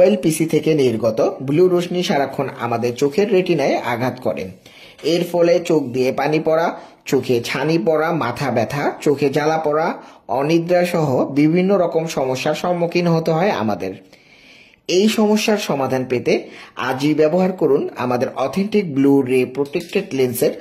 mobile পিসি থেকে নির্গত blue রশ্মি সারাক্ষণ আমাদের চোখের রেটিনায় আঘাত করে এর ফলে চোখ দিয়ে পানি পড়া চোখে ছানি পড়া মাথা ব্যথা চোখে জ্বালা পড়া অনিদ্রা সহ বিভিন্ন রকম সমস্যার সম্মুখীন হতে হয় আমাদের এই সমস্যার সমাধান পেতে আজই ব্যবহার করুন আমাদের অথেন্টিক ব্লু রে প্রোটেক্টেড লেন্সের